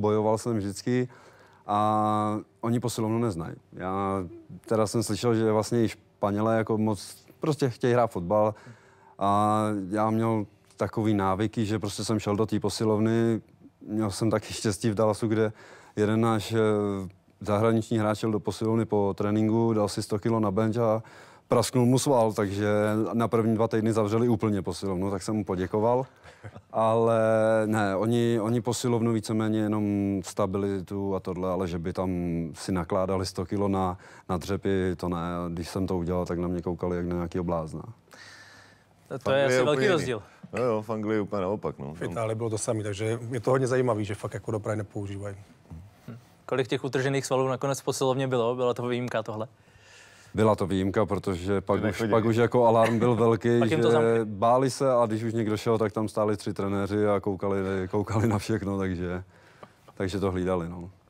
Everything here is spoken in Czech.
Bojoval jsem vždycky a oni posilovnu neznají. Já teda jsem slyšel, že vlastně i Španělé jako moc prostě chtějí hrát fotbal a já měl takový návyky, že prostě jsem šel do té posilovny, měl jsem taky štěstí v Dallasu, kde jeden náš eh, zahraniční hráč šel do posilovny po tréninku, dal si 100 kilo na bench a prasknul mu sval, takže na první dva týdny zavřeli úplně posilovnu, tak jsem mu poděkoval. Ale ne, oni, oni posilovnu víceméně jenom stabilitu a tohle, ale že by tam si nakládali 100 kilo na, na dřepy, to ne. Když jsem to udělal, tak na mě koukali jak na nějakého blázna. To, to je asi velký jiný. rozdíl. No jo, v Anglii úplně naopak. No. V Itálii bylo to samé, takže je to hodně zajímavé, že fakt jako dopravy nepoužívají. Hm. Kolik těch utržených svalů nakonec posilovně bylo? Byla to výjimka tohle? Byla to výjimka, protože pak už, pak už jako alarm byl velký, že báli se a když už někdo šel, tak tam stáli tři trenéři a koukali, koukali na všechno, takže, takže to hlídali. No.